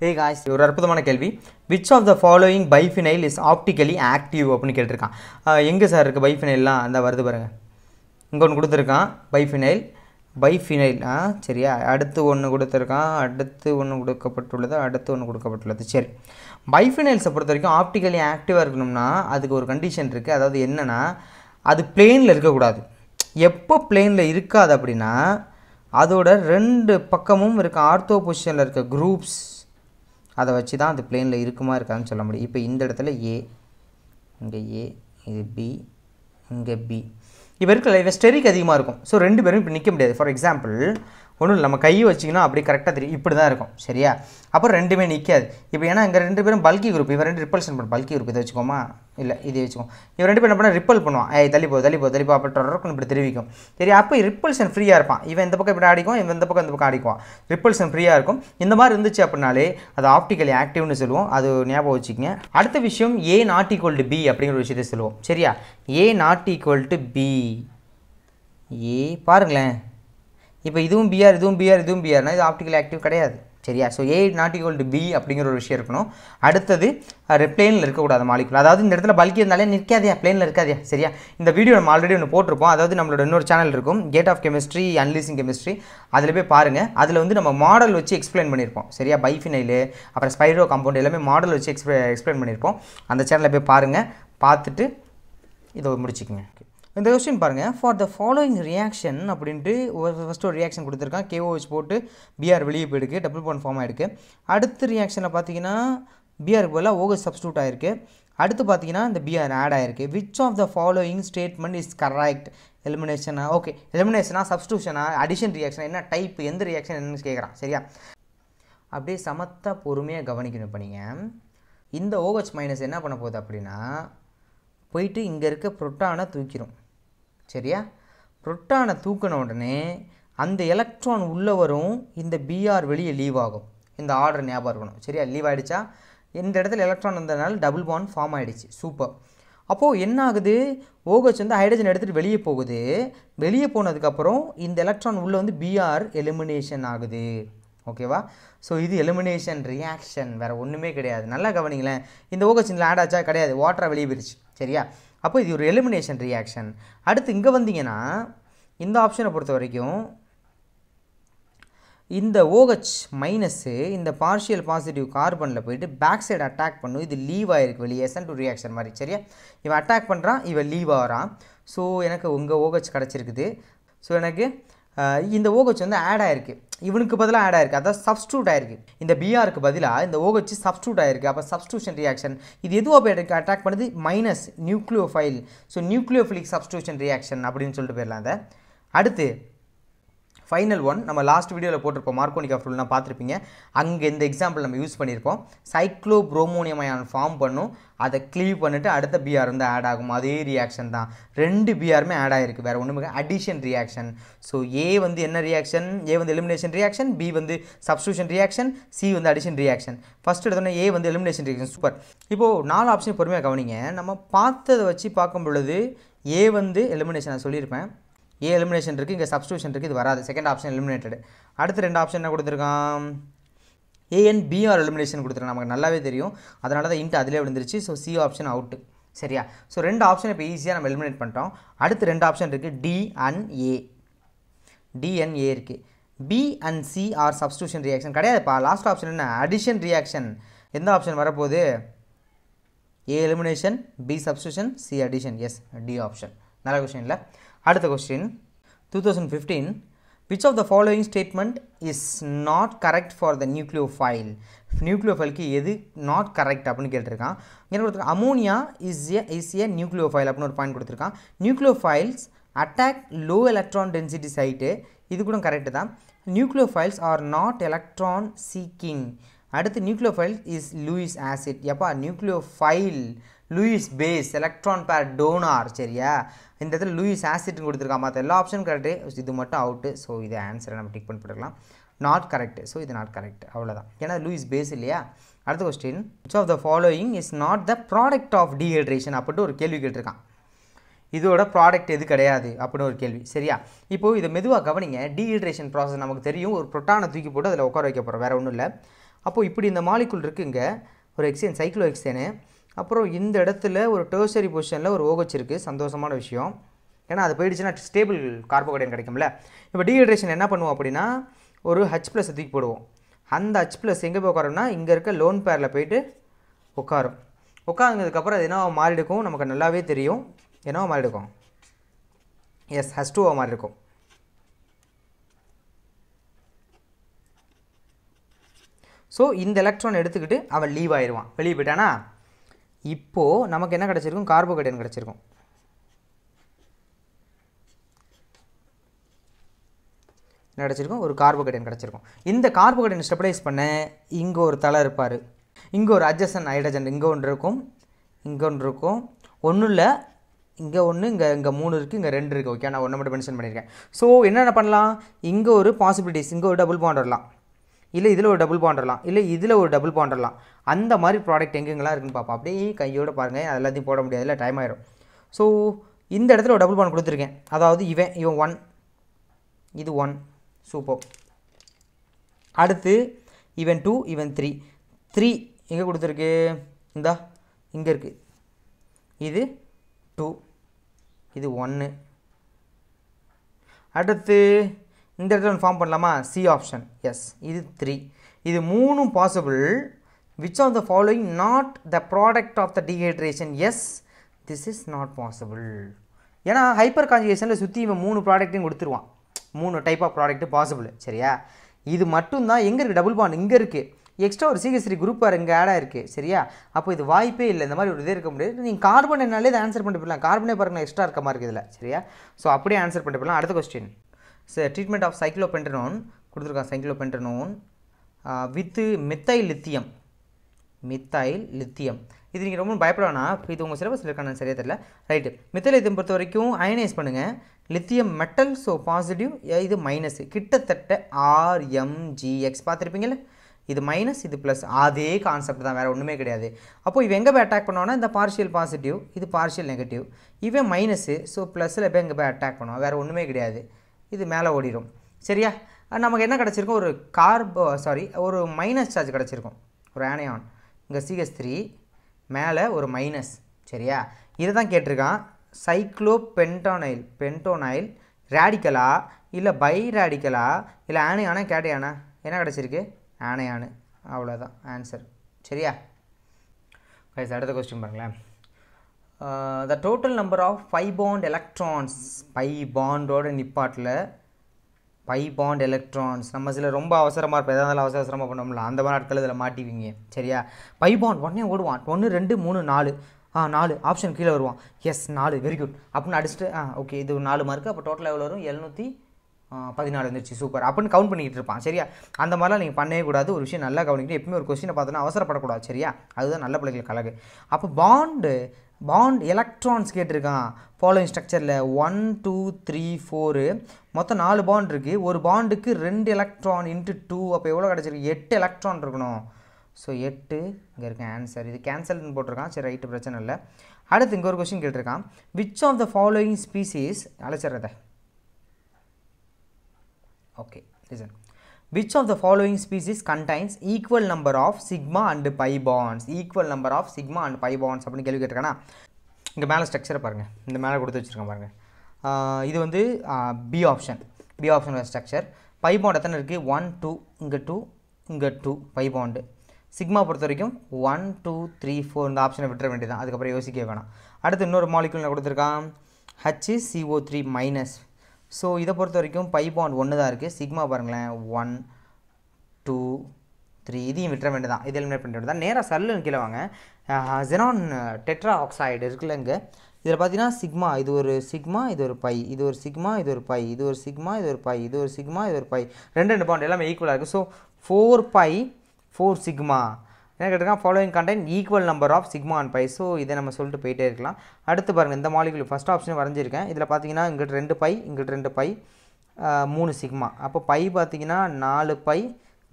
Hey guys ஒரு அற்புதமான கேள்வி which of the following biphenyl is optically active அப்படின்னு கேட்டிருக்கான் எங்கே சார் இருக்குது பைஃபினைல்லாம் அந்த வருது பாருங்கள் இங்கே ஒன்று கொடுத்துருக்கான் பைஃபினைல் பைஃபினைல் ஆ சரியா அடுத்து ஒன்று கொடுத்துருக்கான் அடுத்து ஒன்று கொடுக்கப்பட்டுள்ளது அடுத்து ஒன்று கொடுக்கப்பட்டுள்ளது சரி பைஃபினைல்ஸை பொறுத்த வரைக்கும் ஆப்டிக்கலி ஆக்டிவாக இருக்கணும்னா அதுக்கு ஒரு கண்டிஷன் இருக்குது அதாவது என்னென்னா அது பிளெயினில் இருக்கக்கூடாது எப்போ பிளெயினில் இருக்காது அப்படின்னா அதோட ரெண்டு பக்கமும் இருக்க ஆர்த்தோ பொசிஷனில் இருக்க குரூப்ஸ் அதை வச்சு தான் அந்த பிளேனில் இருக்குமா இருக்காதுன்னு சொல்ல முடியும் இப்போ இந்த இடத்துல ஏ இங்கே ஏ இது பி இங்கே பி இப்போ இருக்கல இப்போ ஸ்டெரிக் அதிகமாக இருக்கும் ஸோ ரெண்டு பேரும் இப்போ நிற்க முடியாது ஃபார் எக்ஸாம்பிள் ஒன்றும் இல்லை நம்ம கை வச்சிங்கன்னா அப்படி கரெக்டாக தெரியும் இப்படி தான் இருக்கும் சரியா அப்புறம் ரெண்டுமே நிற்காது இப்போ ஏன்னா இங்கே ரெண்டு பேரும் பல்கி குரூப் இவன் ரெண்டு ரிப்பல்ஷன் பண்ணும் பல்கி குரூப் இதை வச்சுக்கோமா இல்லை இதை வச்சுக்கோம் இவன் ரெண்டு பேரும் என்ன ரிப்பல் பண்ணுவான் ஏய் தள்ளி போ தள்ளி போ தள்ளி போ இப்படி தெரிவிக்கும் சரி அப்போ ரிப்பல்ஷன் ஃப்ரீயாக இருப்பான் இவன் இந்த பக்கம் இப்படி ஆடிக்கும் இவன் இந்த பக்கம் இந்த பக்கம் ஆடிக்குவோம் ரிப்பல்ஷன் ஃப்ரீயாக இருக்கும் இந்த மாதிரி இருந்துச்சு அப்படின்னாலே அது ஆப்டிக்கலி ஆக்டிவ்னு சொல்லுவோம் அது ஞாபகம் வச்சுக்கோங்க அடுத்த விஷயம் A not equal to B அப்படிங்கிற விஷயத்தை சொல்லுவோம் சரியா A not equal to B A பாருங்களேன் இப்போ இதுவும் பிஆர் இதுவும் பிஆர் இதுவும் பிஆர்னா இது ஆப்டிக்கல் ஆக்டிவ் கிடையாது சரியா so A not equal to B அப்படிங்கிற ஒரு விஷயம் இருக்கணும் அடுத்தது பிளேனில் இருக்கக்கூடாது மாலிகுல் அதாவது இந்த இடத்துல பல்கி இருந்தாலே நிற்காதியா பிளேனில் இருக்காதியா சரியா இந்த வீடியோ நம்ம ஆல்ரெடி ஒன்று போட்டிருப்போம் அதாவது நம்மளோட இன்னொரு சேனல் இருக்கும் gate of chemistry unleashing chemistry அதில் போய் பாருங்கள் அதில் வந்து நம்ம மாடல் வச்சு எக்ஸ்பிளைன் பண்ணியிருப்போம் சரியா பைஃபினைலு அப்புறம் ஸ்பைரோ காம்பவுண்ட் எல்லாமே மாடல் வச்சு எக்ஸ்பிளை எக்ஸ்பிளைன் பண்ணியிருப்போம் அந்த சேனலில் போய் பாருங்கள் பார்த்துட்டு இதை முடிச்சுக்கோங்க இந்த கொஸ்டின் பாருங்கள் ஃபார் த ஃபாலோயிங் ரியாக்ஷன் அப்படின்ட்டு ஒரு ஃபஸ்ட்டு ஒரு ரியாக்ஷன் கொடுத்துருக்கான் கேஓஹெச் போட்டு பிஆர் வெளியே போயிருக்கு டபுள் பாண்ட் ஃபார்ம் ஆகிருக்கு அடுத்த ரியாக்ஷனில் பார்த்தீங்கன்னா பிஆர் பதிலாக ஓகஸ் சப்ஸ்டியூட் ஆகிருக்கு அடுத்து பார்த்தீங்கன்னா இந்த பிஆர் ஆட் ஆகிருக்கு which of the following statement is correct எலிமினேஷனாக ஓகே எலிமினேஷனா சப்ஸ்டியூஷனாக அடிஷன் ரியாக்ஷன் என்ன டைப் எந்த ரியாக்ஷன் என்னன்னு கேட்குறான் சரியா அப்படியே சமத்த பொறுமையாக கவனிக்கணும் இப்போ நீங்கள் இந்த ஓஹெச் மைனஸ் என்ன பண்ண போகுது அப்படின்னா போயிட்டு இங்கே இருக்க ப்ரொட்டானை தூக்கிடும் சரியா புரோட்டானை தூக்கின உடனே அந்த எலக்ட்ரான் உள்ளே வரும் இந்த பிஆர் வெளியே லீவ் ஆகும் இந்த ஆர்டர் ஞாபகம் இருக்கணும் சரியா லீவ் ஆகிடுச்சா இந்த இடத்துல எலக்ட்ரான் வந்ததுனால டபுள் பாண்ட் ஃபார்ம் ஆகிடுச்சு சூப்பர் அப்போது என்ன ஆகுது ஓகோச் வந்து ஹைட்ரஜன் எடுத்துகிட்டு வெளியே போகுது வெளியே போனதுக்கப்புறம் இந்த எலக்ட்ரான் உள்ளே வந்து பிஆர் எலிமினேஷன் ஆகுது ஓகேவா ஸோ இது எலிமினேஷன் ரியாக்ஷன் வேறு ஒன்றுமே கிடையாது நல்லா கவனிங்களேன் இந்த ஓகோச் இதில் ஆட் ஆச்சா கிடையாது வாட்டராக வெளியே போயிடுச்சு சரியா அப்போ இது ஒரு எலிமினேஷன் ரியாக்ஷன் அடுத்து இங்கே வந்தீங்கன்னா இந்த ஆப்ஷனை பொறுத்த வரைக்கும் இந்த ஓஹெச் மைனஸ்ஸு இந்த பார்ஷியல் பாசிட்டிவ் கார்பனில் போயிட்டு பேக் சைடு அட்டாக் பண்ணும் இது லீவ் ஆகிருக்கு வெளியே சென்ட் ஒரு ரியாக்ஷன் மாதிரி சரியா இவன் அட்டாக் பண்ணுறான் இவன் லீவ் ஆகிறான் ஸோ எனக்கு உங்கள் ஓஹெச் கிடச்சிருக்குது ஸோ எனக்கு இந்த ஓஹெச் வந்து ஆட் ஆகிருக்கு இவனுக்கு பதிலாக ஆட் ஆயிருக்கு அதான் சப்ஸ்டியூட் ஆயிருக்கு இந்த பிஆருக்கு பதிலாக இந்த ஓகச்சு சப்ஸ்டியூட் ஆயிருக்கு அப்போ சப்ஸ்டியூஷன் ரியாக்ஷன் இது எதுவாக போய் அட்டாக் பண்ணுது minus nucleophile so nucleophilic substitution reaction அப்படின்னு சொல்லிட்டு போயிடலாம் அதை அடுத்து ஃபைனல் ஒன் நம்ம லாஸ்ட் வீடியோவில் போட்டிருப்போம் மார்க்கோனிக் ரூல்னால் பார்த்துருப்பீங்க அங்கே இந்த எக்ஸாம்பிள் நம்ம யூஸ் பண்ணியிருப்போம் சைக்ளோ புரோமோனியம் அயான் ஃபார்ம் பண்ணும் அதை கிளீவ் பண்ணிவிட்டு அடுத்த பிஆர் வந்து ஆட் ஆகும் அதே ரியாக்ஷன் தான் ரெண்டு பிஆருமே ஆட் ஆகிருக்கு வேறு ஒன்றுமே அடிஷன் ரியாக்ஷன் ஸோ ஏ வந்து என்ன ரியாக்ஷன் ஏ வந்து எலிமினேஷன் ரியாக்ஷன் பி வந்து சப்ஸ்டியூஷன் ரியாக்ஷன் சி வந்து அடிஷன் ரியாக்ஷன் ஃபஸ்ட் எடுத்தோன்னே ஏ வந்து எலிமினேஷன் ரியாக்ஷன் சூப்பர் இப்போது நாலு ஆப்ஷன் பொறுமையாக கவனிங்க நம்ம பார்த்ததை வச்சு பார்க்கும் பொழுது ஏ வந்து எலிமினேஷன் நான் சொல்லியிருப்பேன் ஏ எலிமினேஷன் இருக்குது இங்கே சப்ஸ்டியூஷன் இருக்குது இது வராது செகண்ட் ஆப்ஷன் எலிமினேட்டடு அடுத்து ரெண்டு ஆப்ஷன் என்ன கொடுத்துருக்கான் ஏஎன் பிஆர் எலிமினேஷன் கொடுத்துருக்கோம் நமக்கு நல்லாவே தெரியும் அதனால தான் இன்ட்டு அதிலே விழுந்துருச்சு ஸோ சி ஆப்ஷன் அவுட்டு சரியா ஸோ ரெண்டு ஆப்ஷன் இப்போ ஈஸியாக நம்ம எலிமினேட் பண்ணிட்டோம் அடுத்து ரெண்டு ஆப்ஷன் இருக்குது D and A D and A இருக்குது B and C are substitution reaction கிடையாதுப்பா லாஸ்ட் ஆப்ஷன் என்ன அடிஷன் ரியாக்ஷன் எந்த ஆப்ஷன் வரப்போகுது A elimination B substitution C addition yes D option நல்ல கொஷன் இல்லை அடுத்த question two thousand fifteen which of the following statement is not correct for the Nucleo nucleophile நியூக்ளியோ ஃபைலுக்கு எது நாட் கரெக்ட் அப்படின்னு கேட்டிருக்கான் என்ன கொடுத்துருக்கா ammonia is a is a nucleophile அப்படின்னு ஒரு பாயிண்ட் கொடுத்துருக்கான் nucleophiles attack low electron density site இது கூட கரெக்டு தான் nucleophiles are not electron seeking அடுத்து nucleophile is Lewis acid எப்பா nucleophile Lewis base electron pair donor சரியா இந்த இடத்துல லூயிஸ் ஆசிட்னு கொடுத்துருக்கா மற்ற எல்லா ஆப்ஷனும் கரெக்டு இது மட்டும் அவுட்டு ஸோ இது ஆன்சரை நம்ம டிக் பண்ணி போட்டுக்கலாம் நாட் கரெக்ட் ஸோ இது நாட் கரெக்ட் அவ்வளோதான் ஏன்னா லூயிஸ் பேஸ் இல்லையா அடுத்த question which of the following is not the product of dehydration அப்படின்ட்டு ஒரு கேள்வி கேட்டிருக்கான் இதோட ப்ராடக்ட் எது கிடையாது அப்படின்னு ஒரு கேள்வி சரியா இப்போ இதை மெதுவாக கவனிங்க டீஹைட்ரேஷன் ப்ராசஸ் நமக்கு தெரியும் ஒரு ப்ரொட்டானை தூக்கி போட்டு அதில் உட்கார வைக்க போகிறோம் வேறு ஒன்றும் இல்லை அப்போது இப்படி இந்த மாலிக்குள் இருக்குங்க ஒரு எக்ஸேன் சைக்ளோ எக்ஸேனு அப்புறம் இந்த இடத்துல ஒரு டேர்சரி பொசிஷனில் ஒரு ஓகச் இருக்குது சந்தோஷமான விஷயம் ஏன்னா அது போயிடுச்சுன்னா ஸ்டேபிள் கார்போஹைட்ரேட் கிடைக்கும்ல இப்போ டீஹைட்ரேஷன் என்ன பண்ணுவோம் அப்படின்னா ஒரு ஹச் ப்ளஸ் தூக்கி போடுவோம் அந்த ஹச் ப்ளஸ் எங்கே போய் உட்காரோம்னா இங்கே இருக்க லோன் பேரில் போயிட்டு உட்காரும் உட்காந்துக்கப்புறம் அது என்னவோ மாறிடுக்கும் நமக்கு நல்லாவே தெரியும் என்னவோ மாறிடுக்கும் எஸ் ஹஸ் டூவோ மாறிடுக்கும் ஸோ இந்த எலக்ட்ரான் எடுத்துக்கிட்டு அவன் லீவ் ஆயிடுவான் வெளியே போயிட்டானா இப்போது நமக்கு என்ன கிடச்சிருக்கும் கார்போஹைட்ரேட் கிடச்சிருக்கும் என்ன கிடச்சிருக்கும் ஒரு கார்போஹைட்ரேட் கிடச்சிருக்கும் இந்த கார்போஹைட்ரேட் ஸ்டெப்டைஸ் பண்ண இங்கே ஒரு தலை இருப்பார் இங்கே ஒரு அட்ஜஸ்டன் ஹைட்ரஜன் இங்கே ஒன்று இருக்கும் இங்கே ஒன்று இருக்கும் ஒன்றும் இல்லை இங்கே ஒன்று இங்கே இங்கே மூணு இருக்குது இங்கே ரெண்டு இருக்குது ஓகே நான் ஒன்று மட்டும் மென்ஷன் பண்ணியிருக்கேன் ஸோ என்னென்ன பண்ணலாம் இங்கே ஒரு பாசிபிலிட்டிஸ் இங்கே ஒரு டபுள் பாண்ட் வரலாம் இல்லை இதில் ஒரு டபுள் பாண்டர்லாம் இல்லை இதில் ஒரு டபுள் பாண்டர்லாம் அந்த மாதிரி ப்ராடக்ட் எங்கெங்கெல்லாம் இருக்குன்னு பார்ப்போம் அப்படியே கையோடு பாருங்கள் எல்லாத்தையும் போட முடியாது இல்லை டைம் ஆயிடும் ஸோ இந்த இடத்துல ஒரு டபுள் பாண்ட் கொடுத்துருக்கேன் அதாவது இவன் இவன் ஒன் இது ஒன் சூப்பர் அடுத்து இவன் டூ இவன் த்ரீ த்ரீ எங்கே கொடுத்துருக்கு இந்தா இங்கே இருக்குது இது டூ இது ஒன்று அடுத்து இந்த இடத்துல ஃபார்ம் பண்ணலாமா சி ஆப்ஷன் எஸ் இது த்ரீ இது மூணும் possible which of the following not the product of the dehydration yes this is not possible ஏன்னா ஹைப்பர் கான்ஜுகேஷனில் சுற்றி இவன் மூணு ப்ராடக்ட்டையும் கொடுத்துருவான் மூணு டைப் ஆஃப் ப்ராடக்ட்டு பாசிபிள் சரியா இது மட்டும்தான் எங்கே இருக்குது டபுள் பாண்ட் இங்கே இருக்குது எக்ஸ்ட்ரா ஒரு சிகிச்சை குரூப் வேறு இங்கே ஆடாக இருக்குது சரியா அப்போ இது வாய்ப்பே இல்லை இந்த மாதிரி ஒரு இதே இருக்க முடியாது நீங்கள் கார்பன் என்னாலே இதை ஆன்சர் பண்ணிட்டு போயிடலாம் கார்பனே பாருங்கள் எக்ஸ்ட்ரா இருக்க மாதிரி இருக்குது இல்லை சரியா ஸோ அப்படியே ஆன்சர் பண்ணிட்டு போயிடலாம் அடுத்த கொஸ்டின் ட்ரீட்மெண்ட் ஆஃப் சைக்ளோபென்டனோன் கொடுத்துருக்காங்க cyclopentanone with methyl lithium methyl lithium இது நீங்கள் ரொம்ப இப்போ இது உங்கள் சிலபஸில் இருக்கானு சரியாக தெரியல ரைட்டு மித்தைல் லித்தியம் பொறுத்த வரைக்கும் அயனைஸ் பண்ணுங்கள் லித்தியம் மெட்டல் ஸோ பாசிட்டிவ் இது மைனஸ் கிட்டத்தட்ட ஆர்எம்ஜிஎக்ஸ் பார்த்துருப்பீங்களே இது மைனஸ் இது ப்ளஸ் அதே கான்செப்ட் தான் வேறு ஒன்றுமே கிடையாது அப்போ இவன் எங்கே போய் அட்டாக் பண்ணுவானா இந்த பார்ஷியல் பாசிட்டிவ் இது பார்ஷியல் நெகட்டிவ் இவன் மைனஸு ஸோ ப்ளஸ்ஸில் போய் எங்கே போய் அட்டாக் பண்ணுவான் வேறு ஒன்றுமே கிடையாது இது மேலே ஓடிடும் சரியா நமக்கு என்ன கிடச்சிருக்கும் ஒரு கார்போ சாரி ஒரு மைனஸ் சார்ஜ் கிடச்சிருக்கும் ஒரு ஆனையான் இங்கே சிஎஸ் த்ரீ மேலே ஒரு மைனஸ் சரியா இதை தான் கேட்டிருக்கான் சைக்ளோ பென்டோனைல் பென்டோனைல் ரேடிக்கலா இல்லை பை ரேடிக்கலா இல்லை ஆனையானா கேட்டையானா என்ன கிடச்சிருக்கு ஆனையானு அவ்வளோதான் ஆன்சர் சரியா அடுத்த கொஸ்டின் பாருங்களேன் the total number of pi bond electrons pi பாண்டோட நிப்பாட்டில் பை பாண்ட் எலக்ட்ரான்ஸ் நம்ம சில ரொம்ப அவசரமாக இருப்போம் எதாவது அவசர அவசரமாக பண்ணோம்ல அந்த மாதிரி இடத்துல இதில் மாட்டிவிங்க சரியா பை பாண்ட் உடனே ஓடுவான் ஒன்று ரெண்டு மூணு நாலு ஆ நாலு ஆப்ஷன் கீழே வருவான் எஸ் நாலு வெரி குட் அப்படின்னு அடிச்சுட்டு ஆ ஓகே இது நாலு மார்க்கு அப்போ டோட்டலாக எவ்வளோ வரும் எழுநூற்றி பதினாலு வந்துருச்சு சூப்பர் அப்படின்னு கவுண்ட் பண்ணிக்கிட்டு இருப்பான் சரியா அந்த மாதிரிலாம் நீங்கள் பண்ணவே கூடாது ஒரு விஷயம் நல்லா கவனிக்கணும் எப்பவுமே ஒரு கொஸ்டினை பார்த்தோன்னா அவசரப்படக்கூடாது சரியா அதுதான் நல்ல பிள்ளைகளுக்கு அழகு அப்போ பாண்டு பாண்ட் எலக்ட்ரான்ஸ் கேட்டிருக்கான் ஃபாலோயிங் ஸ்ட்ரக்சரில் ஒன் டூ த்ரீ ஃபோரு மொத்தம் நாலு பாண்ட் இருக்குது ஒரு பாண்டுக்கு ரெண்டு எலக்ட்ரான் இன்ட்டு டூ அப்போ எவ்வளோ கிடச்சிருக்கு எட்டு எலக்ட்ரான் இருக்கணும் ஸோ எட்டு இங்கே இருக்க ஆன்சர் இது கேன்சல்னு போட்டிருக்கான் சரி ரைட்டு பிரச்சனை இல்லை அடுத்து இங்கே ஒரு கொஸ்டின் கேட்டிருக்கான் which of the following species அழைச்சிடுறத Okay, listen. Which of the following species contains equal number of sigma and pi bonds? Equal number of sigma and pi bonds அப்படின்னு கேள்வி கேட்டிருக்கானா இங்கே மேலே ஸ்ட்ரக்சரை பாருங்கள் இந்த மேலே கொடுத்து வச்சுருக்கேன் பாருங்கள் இது வந்து B option B option structure pi bond எத்தனை இருக்குது ஒன் டூ இங்கே டூ இங்கே டூ பை பாண்டு சிக்மா பொறுத்த வரைக்கும் ஒன் டூ த்ரீ ஃபோர் இந்த ஆப்ஷனை விட்டுற வேண்டியது தான் அதுக்கப்புறம் யோசிக்க வேணாம் அடுத்து இன்னொரு மாலிகுலில் கொடுத்துருக்கான் H CO three minus so இதை பொறுத்த வரைக்கும் பை பாண்ட் ஒன்று தான் இருக்குது சிக்மா பாருங்களேன் ஒன் டூ த்ரீ இதையும் விட்டுற வேண்டியது தான் இது எலிமினேட் பண்ணிட்டு தான் நேராக சல்லுன்னு கீழே வாங்க ஜெனான் டெட்ரா ஆக்சைடு இருக்குல்ல இங்கே இதில் பார்த்தீங்கன்னா சிக்மா இது ஒரு சிக்மா இது ஒரு பை இது ஒரு சிக்மா இது ஒரு பை இது ஒரு சிக்மா இது ஒரு பை இது ஒரு சிக்மா இது ஒரு பை ரெண்டு ரெண்டு பாண்ட் எல்லாமே ஈக்குவலாக இருக்குது so four pi four sigma என்ன கேட்டிருக்கான் following content equal number of sigma and pi so இதை நம்ம சொல்லிட்டு போயிட்டே இருக்கலாம் அடுத்து பாருங்கள் இந்த மாலிகுல் ஃபஸ்ட் ஆப்ஷன் வரைஞ்சிருக்கேன் இதில் பார்த்தீங்கன்னா இங்கிட்டு ரெண்டு பை இங்கிட்டு ரெண்டு பை மூணு சிக்மா அப்போ பை பார்த்தீங்கன்னா நாலு பை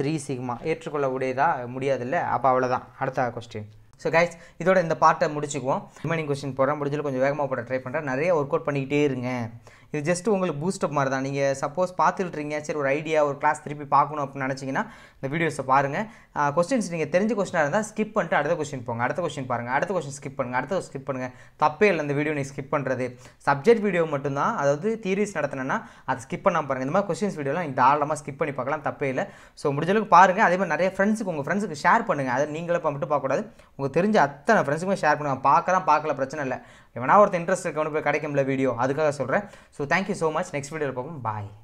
த்ரீ சிக்மா ஏற்றுக்கொள்ள முடியாது முடியாதில்ல அப்போ அவ்வளோதான் அடுத்த கொஸ்டின் ஸோ கைஸ் இதோட இந்த பார்ட்டை முடிச்சுக்குவோம் ரிமைனிங் கொஸ்டின் போகிறேன் முடிஞ்சதில் கொஞ்சம் வேகமாக போட ட்ரை பண்ணுறேன் நிறைய ஒர்க் அவுட் பண்ணிக்கிட்டே இருங்க இது ஜஸ்ட் உங்களுக்கு பூஸ்டப் மாதிரி தான் நீங்கள் சப்போஸ் பார்த்துட்ருக்கீங்க சரி ஒரு ஐடியா ஒரு கிளாஸ் திருப்பி பார்க்கணும் அப்படின்னு நினச்சிங்கன்னா இந்த வீடியோஸை பாருங்கள் கொஸ்டின்ஸ் நீங்கள் தெரிஞ்ச கொஸ்டினாக இருந்தால் ஸ்கிப் பண்ணிட்டு அடுத்த கொஸ்டின் போங்க அடுத்த கொஸ்டின் பாருங்கள் அடுத்த கொஸ்டின் ஸ்கிப் பண்ணுங்கள் அடுத்த ஸ்கிப் பண்ணுங்கள் தப்பே இல்லை இந்த வீடியோ நீங்கள் ஸ்கிப் பண்ணுறது சப்ஜெக்ட் வீடியோ மட்டும்தான் அதாவது தியரிஸ் நடத்தினா அதை ஸ்கிப் பண்ணாமல் பாருங்கள் இந்த மாதிரி கொஸ்டின்ஸ் வீடியோலாம் நீங்கள் தாராளமாக ஸ்கிப் பண்ணி பார்க்கலாம் தப்பே இல்லை ஸோ முடிஞ்சளவுக்கு பாருங்கள் அதே மாதிரி நிறைய ஃப்ரெண்ட்ஸுக்கு உங்கள் ஃப்ரெண்ட்ஸுக்கு ஷேர் பண்ணுங்கள் அதை நீங்களே மட்டும் பார்க்கக்கூடாது உங்களுக்கு தெரிஞ்ச அத்தனை ஃப்ரெண்ட்ஸுக்குமே ஷேர் பண்ணுங்கள் பார்க்கலாம் பார்க்கல பிரச்சனை இல்லை வேணா ஒருத்தர் இன்ட்ரெஸ்ட் இருக்கவனு போய் கிடைக்கும்ல வீடியோ அதுக்காக சொல்கிறேன் so So thank you so much. Next video, Bye.